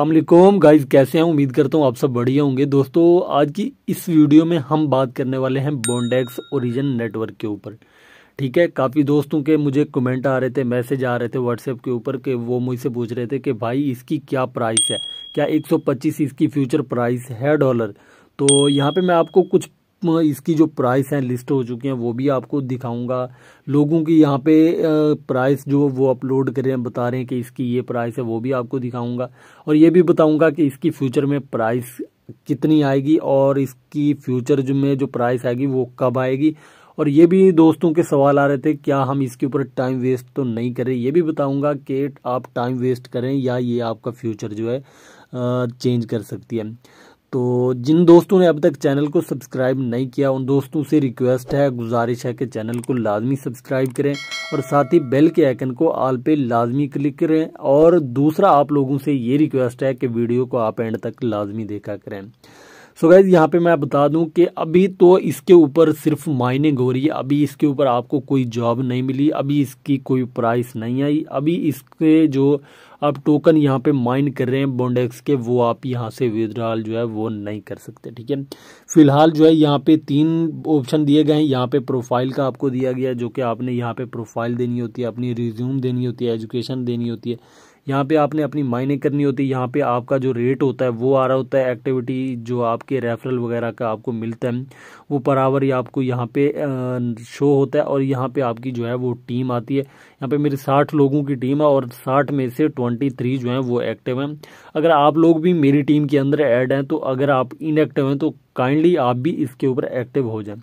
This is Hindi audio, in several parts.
अल्लाम गाइज कैसे हैं उम्मीद करता हूँ आप सब बढ़िया होंगे दोस्तों आज की इस वीडियो में हम बात करने वाले हैं बॉन्डेक्स ओरिजन नेटवर्क के ऊपर ठीक है काफ़ी दोस्तों के मुझे कमेंट आ रहे थे मैसेज आ रहे थे व्हाट्सएप के ऊपर कि वो मुझसे पूछ रहे थे कि भाई इसकी क्या प्राइस है क्या 125 इसकी फ्यूचर प्राइस है डॉलर तो यहाँ पर मैं आपको कुछ इसकी जो प्राइस हैं लिस्ट हो चुकी हैं वो भी आपको दिखाऊंगा लोगों की यहाँ पे प्राइस जो वो अपलोड कर रहे हैं बता रहे हैं कि इसकी ये प्राइस है वो भी आपको दिखाऊंगा और ये भी बताऊंगा कि इसकी फ्यूचर में प्राइस कितनी आएगी और इसकी फ्यूचर में जो प्राइस आएगी वो कब आएगी और ये भी दोस्तों के सवाल आ रहे थे क्या हम इसके ऊपर टाइम वेस्ट तो नहीं करें ये भी बताऊंगा कि आप टाइम वेस्ट करें या ये आपका फ्यूचर जो है चेंज कर सकती है तो जिन दोस्तों ने अब तक चैनल को सब्सक्राइब नहीं किया उन दोस्तों से रिक्वेस्ट है गुजारिश है कि चैनल को लाजमी सब्सक्राइब करें और साथ ही बेल के आइकन को आल पे लाजमी क्लिक करें और दूसरा आप लोगों से ये रिक्वेस्ट है कि वीडियो को आप एंड तक लाजमी देखा करें सो गाइज यहाँ पे मैं बता दूँ कि अभी तो इसके ऊपर सिर्फ माइनिंग हो रही है अभी इसके ऊपर आपको कोई जॉब नहीं मिली अभी इसकी कोई प्राइस नहीं आई अभी इसके जो आप टोकन यहाँ पे माइन कर रहे हैं बॉन्डेक्स के वो आप यहाँ से विदड्रॉल जो है वो नहीं कर सकते ठीक है फिलहाल जो है यहाँ पे तीन ऑप्शन दिए गए हैं यहाँ पे प्रोफाइल का आपको दिया गया जो कि आपने यहाँ पे प्रोफाइल देनी होती है अपनी रिज्यूम देनी होती है एजुकेशन देनी होती है यहाँ पे आपने अपनी माइनिंग करनी होती है यहाँ पे आपका जो रेट होता है वो आ रहा होता है एक्टिविटी जो आपके रेफरल वगैरह का आपको मिलता है वो पर आवर ही आपको यहाँ पे शो होता है और यहाँ पे आपकी जो है वो टीम आती है यहाँ पे मेरी साठ लोगों की टीम है और साठ में से ट्वेंटी थ्री जो है वो एक्टिव हैं अगर आप लोग भी मेरी टीम के अंदर ऐड हैं तो अगर आप इनएक्टिव हैं तो काइंडली आप भी इसके ऊपर एक्टिव हो जाएं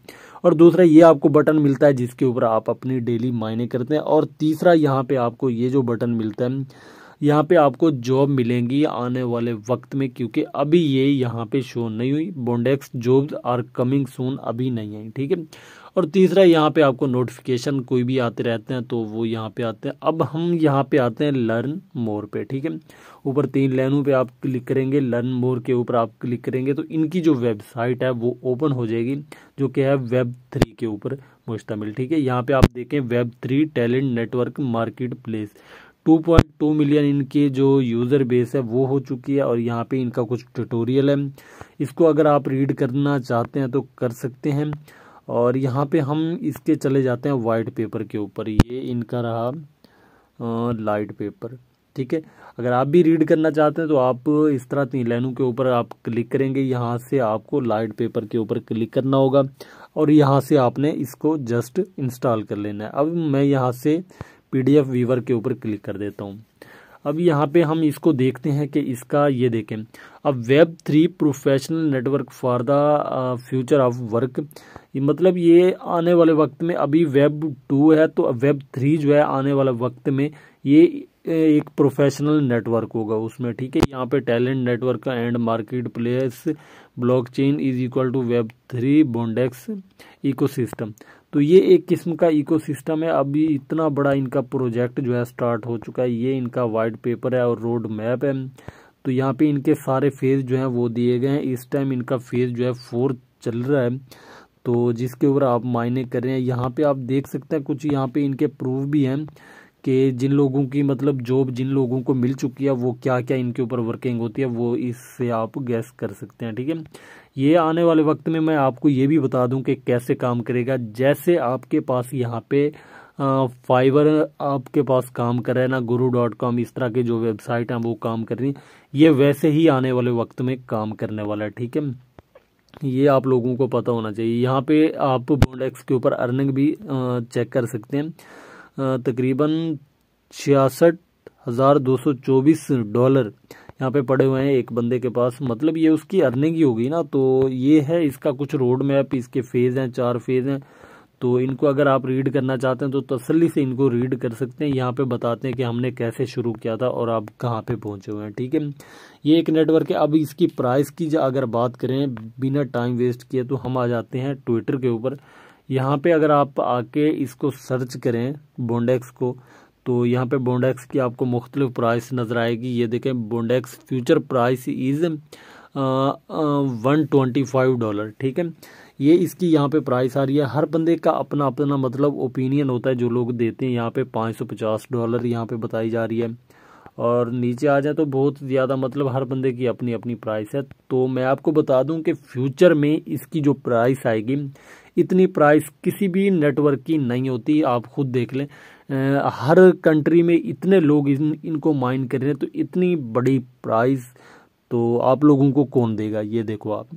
और दूसरा ये आपको बटन मिलता है जिसके ऊपर आप अपनी डेली मायने करते हैं और तीसरा यहाँ पे आपको ये जो बटन मिलता है यहाँ पे आपको जॉब मिलेंगी आने वाले वक्त में क्योंकि अभी ये यहाँ पे शो नहीं हुई Bondex jobs are coming soon अभी नहीं आई ठीक है और तीसरा यहाँ पे आपको नोटिफिकेशन कोई भी आते रहते हैं तो वो यहाँ पे आते हैं अब हम यहाँ पे आते हैं लर्न मोर पे ठीक है ऊपर तीन लाइनों पे आप क्लिक करेंगे लर्न मोर के ऊपर आप क्लिक करेंगे तो इनकी जो वेबसाइट है वो ओपन हो जाएगी जो कि है वेब थ्री के ऊपर मुश्तमिल ठीक है यहाँ पे आप देखें web three talent network marketplace 2.2 million इनके जो यूज़र बेस है वो हो चुकी है और यहाँ पे इनका कुछ ट्यूटोरियल है इसको अगर आप रीड करना चाहते हैं तो कर सकते हैं और यहाँ पे हम इसके चले जाते हैं वाइट पेपर के ऊपर ये इनका रहा लाइट पेपर ठीक है अगर आप भी रीड करना चाहते हैं तो आप इस तरह तीन लाइनों के ऊपर आप क्लिक करेंगे यहाँ से आपको लाइट पेपर के ऊपर क्लिक करना होगा और यहाँ से आपने इसको जस्ट इंस्टॉल कर लेना है अब मैं यहाँ से पीडीएफ वीवर के ऊपर क्लिक कर देता हूँ अब यहाँ पे हम इसको देखते हैं कि इसका ये देखें अब web three professional network for the future of work मतलब ये आने वाले वक्त में अभी वेब टू है तो वेब थ्री जो है आने वाले वक्त में ये एक प्रोफेशनल नेटवर्क होगा उसमें ठीक है यहाँ पे talent network and marketplace block is equal to web three Bondex eco तो ये एक किस्म का इकोसिस्टम है अभी इतना बड़ा इनका प्रोजेक्ट जो है स्टार्ट हो चुका है ये इनका वाइट पेपर है और रोड मैप है तो यहाँ पे इनके सारे फेज़ जो हैं वो दिए गए हैं इस टाइम इनका फेज़ जो है फोर चल रहा है तो जिसके ऊपर आप मायने कर रहे हैं यहाँ पे आप देख सकते हैं कुछ यहाँ पे इनके प्रूफ भी हैं कि जिन लोगों की मतलब जॉब जिन लोगों को मिल चुकी है वो क्या क्या इनके ऊपर वर्किंग होती है वो इससे आप गैस कर सकते हैं ठीक है ये आने वाले वक्त में मैं आपको ये भी बता दूं कि कैसे काम करेगा जैसे आपके पास यहाँ पे फाइवर आपके पास काम कर रहा है ना गुरु डॉट कॉम इस तरह के जो वेबसाइट हैं वो काम कर रही है ये वैसे ही आने वाले वक्त में काम करने वाला है ठीक है ये आप लोगों को पता होना चाहिए यहाँ पे आप बोन्डेक्स के ऊपर अर्निंग भी चेक कर सकते हैं तकरीबन छियासठ हज़ार दो सौ चौबीस डॉलर यहाँ पे पड़े हुए हैं एक बंदे के पास मतलब ये उसकी अर्निंग ही होगी ना तो ये है इसका कुछ रोड मैप इसके फेज़ हैं चार फेज़ हैं तो इनको अगर आप रीड करना चाहते हैं तो तसली से इनको रीड कर सकते हैं यहाँ पे बताते हैं कि हमने कैसे शुरू किया था और आप कहाँ पे पहुँचे हुए हैं ठीक है ये एक नेटवर्क है अब इसकी प्राइस की अगर बात करें बिना टाइम वेस्ट किए तो हम आ जाते हैं ट्विटर के ऊपर यहाँ पे अगर आप आके इसको सर्च करें बोंडेक्स को तो यहाँ पे बोंडेक्स की आपको मुख्तलिफ प्राइस नज़र आएगी ये देखें Bondex future price is one twenty five dollar ठीक है ये इसकी यहाँ पे प्राइस आ रही है हर बंदे का अपना अपना मतलब ओपिनियन होता है जो लोग देते हैं यहाँ पे पाँच सौ पचास डॉलर यहाँ पे बताई जा रही है और नीचे आ जाए तो बहुत ज़्यादा मतलब हर बंदे की अपनी अपनी प्राइस है तो मैं आपको बता दूं कि फ्यूचर में इसकी जो प्राइस आएगी इतनी प्राइस किसी भी नेटवर्क की नहीं होती आप खुद देख लें आ, हर कंट्री में इतने लोग इन इनको माइन कर रहे हैं तो इतनी बड़ी प्राइस तो आप लोगों को कौन देगा ये देखो आप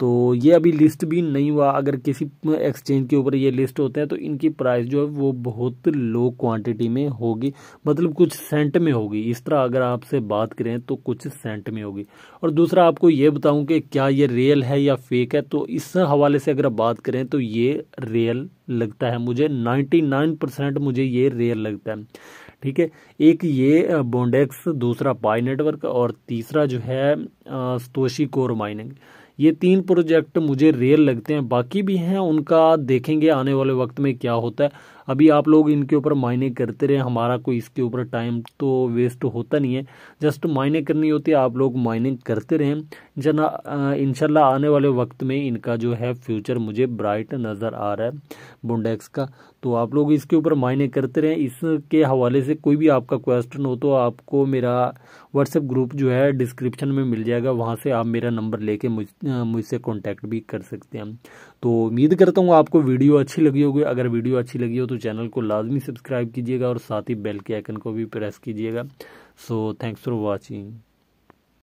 तो ये अभी लिस्ट भी नहीं हुआ अगर किसी एक्सचेंज के ऊपर ये लिस्ट होते हैं तो इनकी प्राइस जो है वो बहुत लो क्वांटिटी में होगी मतलब कुछ सेंट में होगी इस तरह अगर आपसे बात करें तो कुछ सेंट में होगी और दूसरा आपको ये बताऊं कि क्या ये रियल है या फेक है तो इस हवाले से अगर आप बात करें तो ये रियल लगता है मुझे नाइन्टी परसेंट मुझे ये रियल लगता है ठीक है एक ये बोंडेक्स दूसरा पाई नेटवर्क और तीसरा जो है स्तोशी कोर माइनिंग ये तीन प्रोजेक्ट मुझे रियल लगते हैं बाकी भी हैं उनका देखेंगे आने वाले वक्त में क्या होता है अभी आप लोग इनके ऊपर मायने करते रहे हमारा कोई इसके ऊपर टाइम तो वेस्ट होता नहीं है जस्ट मायने करनी होती है आप लोग मायने करते रहें जना इनशाला आने वाले वक्त में इनका जो है फ्यूचर मुझे ब्राइट नज़र आ रहा है बोंडेक्स का तो आप लोग इसके ऊपर मायने करते रहें इसके हवाले से कोई भी आपका क्वेश्चन हो तो आपको मेरा व्हाट्सएप ग्रुप जो है डिस्क्रिप्शन में मिल जाएगा वहाँ से आप मेरा नंबर लेके मुझ मुझसे कॉन्टैक्ट भी कर सकते हैं तो उम्मीद करता हूँ आपको वीडियो अच्छी लगी होगी अगर वीडियो अच्छी लगी हो तो चैनल को लाजमी सब्सक्राइब कीजिएगा और साथ ही बेल के आइकन को भी प्रेस कीजिएगा सो थैंक्स फॉर वॉचिंग